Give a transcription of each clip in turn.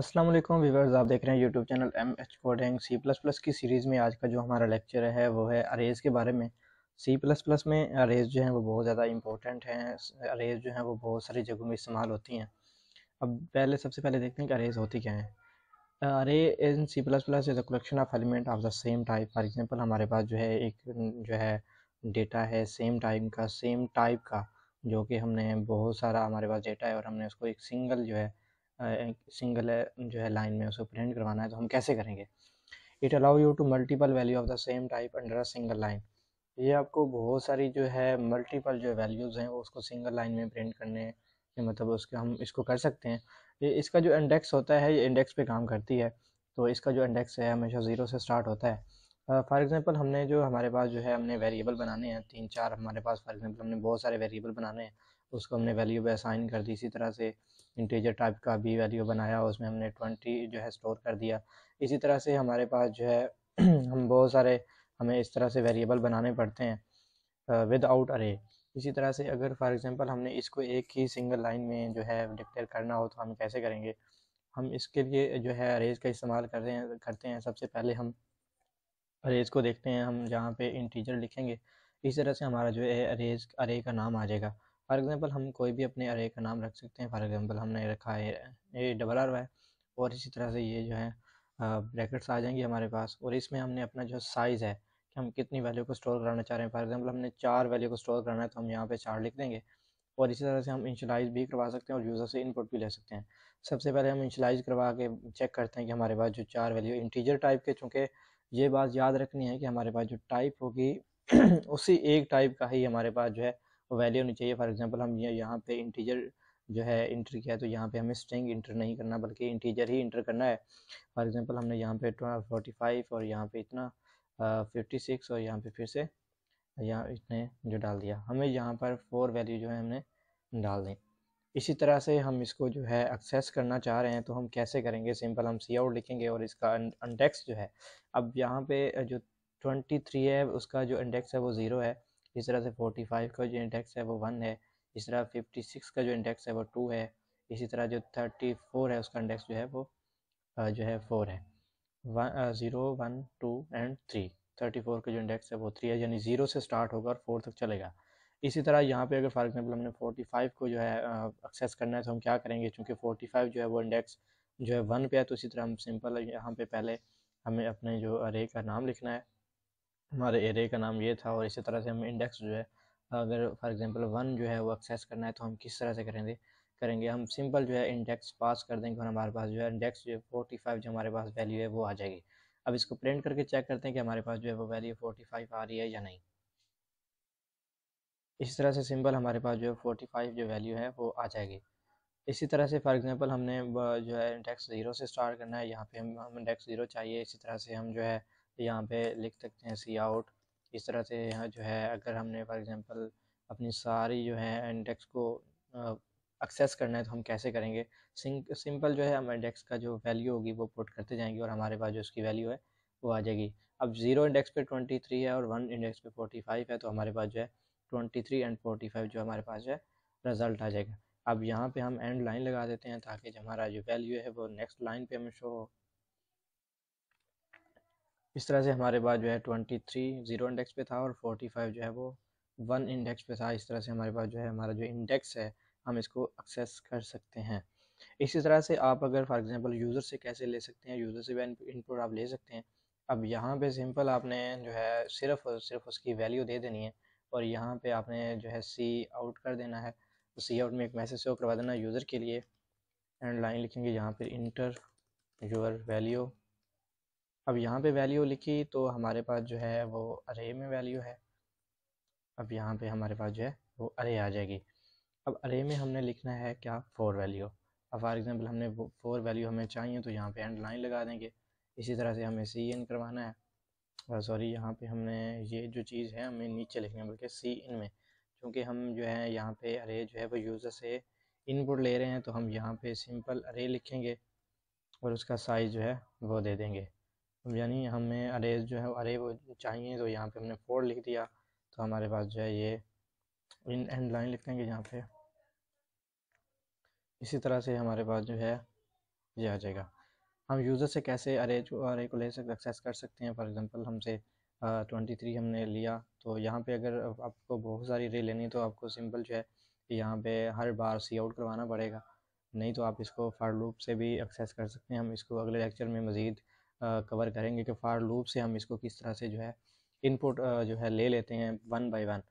अस्सलाम वालेकुम आप देख रहे हैं YouTube channel M H coding C plus plus की सीरीज़ में आज का जो हमारा लेक्चर है वो है अरेज के बारे में सी प्लस प्लस में अरेज जो हैं वो बहुत ज़्यादा इंपॉर्टेंट हैं अरेज जो हैं वो बहुत सारी जगहों में इस्तेमाल होती हैं अब पहले सबसे पहले देखते हैं कि अरेज होती क्या है array in C plus plus is a collection of element of the same type for example हमारे पास जो है एक जो है डेटा है सेम टाइप का सेम टाइप का जो कि हमने बहुत सारा हमारे पास डेटा है और हमने उसको एक सिंगल जो है एक सिंगल जो है लाइन में उसको प्रिंट करवाना है तो हम कैसे करेंगे it allow you to multiple value of the same type under a single line ये आपको बहुत सारी जो है मल्टीपल जो वैल्यूज़ हैं उसको सिंगल लाइन में प्रिंट करने के मतलब उसके हम इसको कर सकते हैं ये इसका जो इंडेक्स होता है ये इंडेक्स पे काम करती है तो इसका जो इंडेक्स है हमेशा ज़ीरो से स्टार्ट होता है फॉर uh, एग्ज़ाम्पल हमने जो हमारे पास जो है हमने वेरिएबल बनाने हैं तीन चार हमारे पास फॉर एग्ज़ाम्पल हमने बहुत सारे वेरिएबल बनाने हैं उसको हमने वैल्यू पर असाइन कर दी इसी तरह से इंटीजर टाइप का बी वैल्यू बनाया उसमें हमने ट्वेंटी जो है स्टोर कर दिया इसी तरह से हमारे पास जो है हम बहुत सारे हमें इस तरह से वेरिएबल बनाने पड़ते हैं आउट अरे इसी तरह से अगर फॉर एग्जांपल हमने इसको एक ही सिंगल लाइन में जो है डिक्लेयर करना हो तो हम कैसे करेंगे हम इसके लिए जो है अरेज का इस्तेमाल कर रहे हैं करते हैं सबसे पहले हम अरेज को देखते हैं हम जहाँ पे इंटीजर लिखेंगे इस तरह से हमारा जो है अरेज अरे का नाम आ जाएगा फॉर एग्जांपल हम कोई भी अपने अरे का नाम रख सकते हैं फॉर एग्जांपल हमने रखा है ए डबल आर वाई और इसी तरह से ये जो है ब्रैकेट्स आ जाएंगे हमारे पास और इसमें हमने अपना जो साइज़ है कि हम कितनी वैल्यू को स्टोर कराना चाह रहे हैं फॉर एग्जाम्पल हमने चार वैल्यू को स्टोर कराना है तो हम यहाँ पर चार लिख देंगे और इसी तरह से हम इंशलाइज भी करवा सकते हैं और यूज़र से इनपुट भी ले सकते हैं सबसे पहले हम इंशलाइज करवा के चेक करते हैं कि हमारे पास जो चार वैल्यू इंटीजर टाइप के चूँकि ये बात याद रखनी है कि हमारे पास जो टाइप होगी उसी एक टाइप का ही हमारे पास जो है वैल्यू होनी चाहिए फॉर एग्जांपल हम यहाँ पे इंटीजर जो है इंटर किया तो यहाँ पे हमें स्ट्रिंग इंटर नहीं करना बल्कि इंटीजर ही इंटर करना है फॉर एग्जांपल हमने यहाँ पे फोर्टी फाइव और यहाँ पे इतना फिफ्टी सिक्स और यहाँ पे फिर से यहाँ इतने जो डाल दिया हमें यहाँ पर फोर वैल्यू जो है हमने डाल दें इसी तरह से हम इसको जो है एक्सेस करना चाह रहे हैं तो हम कैसे करेंगे सिंपल हम सी आउट लिखेंगे और इसका इंडेक्स जो है अब यहाँ पे जो ट्वेंटी थ्री है उसका जो इंडेक्स है वो ज़ीरो है इस तरह से फोर्टी फाइव का जो इंडेक्स है वो वन है इस तरह फिफ्टी सिक्स का जो इंडेक्स है वो टू है इसी तरह जो थर्टी फोर है उसका इंडेक्स जो है वो जो है फोर है zero one two and three thirty four का जो इंडेक्स है वो थ्री है यानी ज़ीरो से स्टार्ट होगा और फोर तक चलेगा इसी तरह यहाँ पे अगर फॉर एग्जांपल हमने 45 को जो है एक्सेस करना है तो हम क्या करेंगे चूँकि 45 जो है वो इंडेक्स जो है वन पे है तो इसी तरह हम सिंपल यहाँ पे पहले हमें अपने जो अरे का नाम लिखना है हमारे एरे का नाम ये था और इसी तरह से हम इंडेक्स जो है अगर फॉर एग्जांपल वन जो है वो एक्सेस करना है तो हम किस तरह से करेंगे करेंगे हम सिंपल जो है इंडेक्स पास कर देंगे और हमारे पास जो है इंडेक्स जो है फोर्टी फाइव जो हमारे पास वैल्यू है वो आ जाएगी अब इसको प्रिंट करके चेक करते हैं कि हमारे पास जो है वो वैल्यू फोर्टी फाइव आ रही है या नहीं इसी तरह से सिंपल हमारे पास जो है फोर्टी फाइव जो वैल्यू है वो आ जाएगी इसी तरह से फॉर एग्जांपल हमने जो है इंडेक्स ज़ीरो से स्टार्ट करना है यहाँ पे हम हम इंडेक्स ज़ीरो चाहिए इसी तरह से हम जो है तो यहाँ पे लिख सकते हैं सी आउट इस तरह से यहाँ जो है अगर हमने फॉर एग्ज़ाम्पल अपनी सारी जो है इंडेक्स को एक्सेस करना है तो हम कैसे करेंगे सिंपल जो है हम इंडेक्स का जो वैल्यू होगी वो पुट करते जाएंगे और हमारे पास जो उसकी वैल्यू है वो आ जाएगी अब ज़ीरो इंडेक्स पे ट्वेंटी थ्री है और वन इंडेक्स पे फोर्टी फाइव है तो हमारे पास जो है twenty three and forty five जो हमारे पास है रिज़ल्ट आ जाएगा अब यहाँ पे हम एंड लाइन लगा देते हैं ताकि जो हमारा जो वैल्यू है वो नेक्स्ट लाइन पे हमें शो हो इस तरह से हमारे पास जो है ट्वेंटी थ्री जीरो इंडेक्स पे था और फोर्टी फाइव जो है वो वन इंडेक्स पे था इस तरह से हमारे पास जो है हमारा जो इंडेक्स है हम इसको एक्सेस कर सकते हैं इसी तरह से आप अगर फॉर एग्जांपल यूज़र से कैसे ले सकते हैं यूज़र से भी इनपुट आप ले सकते हैं अब यहाँ पे सिंपल आपने जो है सिर्फ और सिर्फ उसकी वैल्यू दे देनी है और यहाँ पे आपने जो है सी आउट कर देना है तो सी आउट में एक मैसेज शो करवा देना यूज़र के लिए एंड लाइन लिखेंगे यहाँ पर इंटर योर वैल्यू अब यहाँ पे वैल्यू लिखी तो हमारे पास जो है वो अरे में वैल्यू है अब यहाँ पे हमारे पास जो है वो अरे आ जाएगी अब अरे में हमने लिखना है क्या फोर वैल्यू अब फॉर एग्ज़ाम्पल हमने फोर वैल्यू हमें चाहिए तो यहाँ पे एंड लाइन लगा देंगे इसी तरह से हमें सी इन करवाना है और सॉरी यहाँ पे हमने ये जो चीज़ है हमें नीचे लिखना है बल्कि सी इन में क्योंकि हम जो है यहाँ पे अरे जो है वो यूज़र से इनपुट ले रहे हैं तो हम यहाँ पे सिंपल अरे लिखेंगे और उसका साइज़ जो है वो दे देंगे यानी हमें अरे जो है अरे वो चाहिए तो यहाँ पे हमने फोर लिख दिया तो हमारे पास जो है ये इन एंड लाइन लिख देंगे यहाँ पे इसी तरह से हमारे पास जो है ये आ जाएगा हम यूज़र से कैसे अरे जो अरे को ले सकते एक्सेस कर सकते हैं फॉर एग्जांपल हमसे ट्वेंटी थ्री हमने लिया तो यहाँ पे अगर आपको बहुत सारी रे लेनी है तो आपको सिंपल जो है यहाँ पे हर बार सी आउट करवाना पड़ेगा नहीं तो आप इसको फार लूप से भी एक्सेस कर सकते हैं हम इसको अगले लेक्चर में मज़ीद कवर करेंगे कि फार लूप से हम इसको किस तरह से जो है इनपुट जो है ले लेते हैं वन बाय वन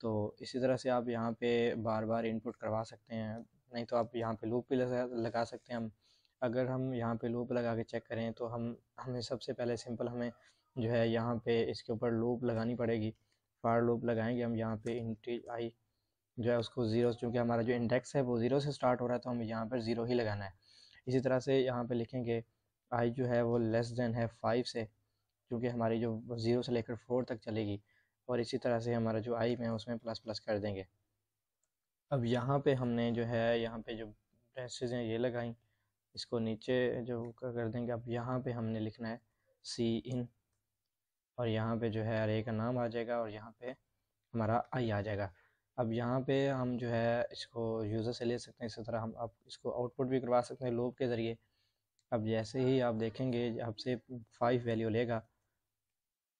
तो इसी तरह से आप यहाँ पे बार बार इनपुट करवा सकते हैं नहीं तो आप यहाँ पे लूप भी लगा सकते हैं हम अगर हम यहाँ पे लूप लगा के चेक करें तो हम हमें सबसे पहले सिंपल हमें जो है यहाँ पे इसके ऊपर लूप लगानी पड़ेगी फार लूप लगाएंगे हम यहाँ पे इंट्री आई जो है उसको ज़ीरो चूँकि हमारा जो इंडेक्स है वो ज़ीरो से स्टार्ट हो रहा है तो हमें यहाँ पर ज़ीरो ही लगाना है इसी तरह से यहाँ पर लिखेंगे आई जो है वो लेस देन है फाइव से क्योंकि हमारी जो ज़ीरो से लेकर फोर तक चलेगी और इसी तरह से हमारा जो आई में उसमें प्लस प्लस कर देंगे अब यहाँ पे हमने जो है यहाँ पे जो ब्रेसेज हैं ये लगाई इसको नीचे जो कर देंगे अब यहाँ पे हमने लिखना है सी इन और यहाँ पे जो है अरे का नाम आ जाएगा और यहाँ पे हमारा आई आ जाएगा अब यहाँ पे हम जो है इसको यूज़र से ले सकते हैं इसी तरह हम आप इसको आउटपुट भी करवा सकते हैं लोब के ज़रिए अब जैसे ही आप देखेंगे आपसे फाइव वैल्यू लेगा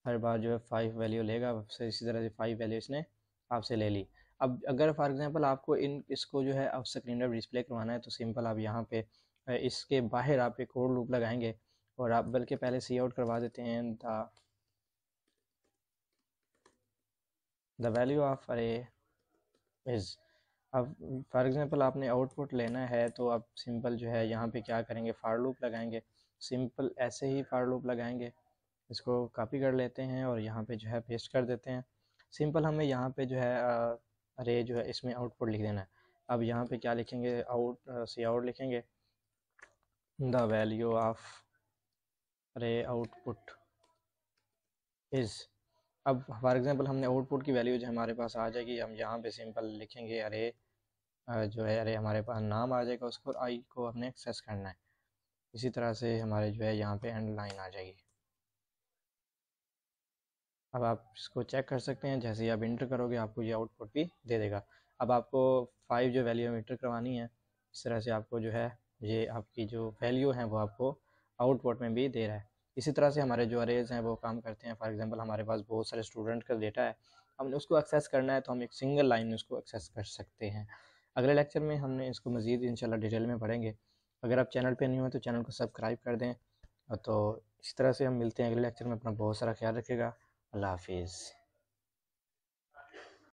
हर बार जो है फाइव वैल्यू लेगा आपसे इसी तरह से फाइव वैल्यू इसने आपसे ले ली अब अगर फॉर एग्ज़ाम्पल आपको इन इसको जो है अब स्क्रीन पर डिस्प्ले करवाना है तो सिंपल आप यहाँ पे इसके बाहर आप एक और लूप लगाएंगे और आप बल्कि पहले सी आउट करवा देते हैं the value of array is अब फॉर एग्ज़ाम्पल आपने आउटपुट लेना है तो आप सिंपल जो है यहाँ पे क्या करेंगे फार लूप लगाएंगे सिंपल ऐसे ही फार लूप लगाएंगे इसको कॉपी कर लेते हैं और यहाँ पे जो है पेस्ट कर देते हैं सिंपल हमें यहाँ पे जो है अरे जो है इसमें आउटपुट लिख देना है अब यहाँ पे क्या लिखेंगे आउट सी आउट लिखेंगे the value of array output is अब फॉर एग्ज़ाम्पल हमने आउटपुट की वैल्यू जो हमारे पास आ जाएगी हम यहाँ पे सिंपल लिखेंगे अरे जो है अरे हमारे पास नाम आ जाएगा उसको आई को हमने एक्सेस करना है इसी तरह से हमारे जो है यहाँ पे एंड लाइन आ जाएगी अब आप इसको चेक कर सकते हैं जैसे ही आप इंटर करोगे आपको ये आउटपुट भी दे देगा अब आपको फाइव जो वैल्यू इंटर करवानी है इस तरह से आपको जो है ये आपकी जो वैल्यू है वो आपको आउटपुट में भी दे रहा है इसी तरह से हमारे जो अरेज हैं वो काम करते हैं फॉर एग्जांपल हमारे पास बहुत सारे स्टूडेंट का डेटा है हमने उसको एक्सेस करना है तो हम एक सिंगल लाइन में उसको एक्सेस कर सकते हैं अगले लेक्चर में हमने इसको मज़ीद इन डिटेल में पढ़ेंगे अगर आप चैनल पर नहीं हो तो चैनल को सब्सक्राइब कर दें तो इस तरह से हम मिलते हैं अगले लेक्चर में अपना बहुत सारा ख्याल रखेगा अल्लाह हाफिज़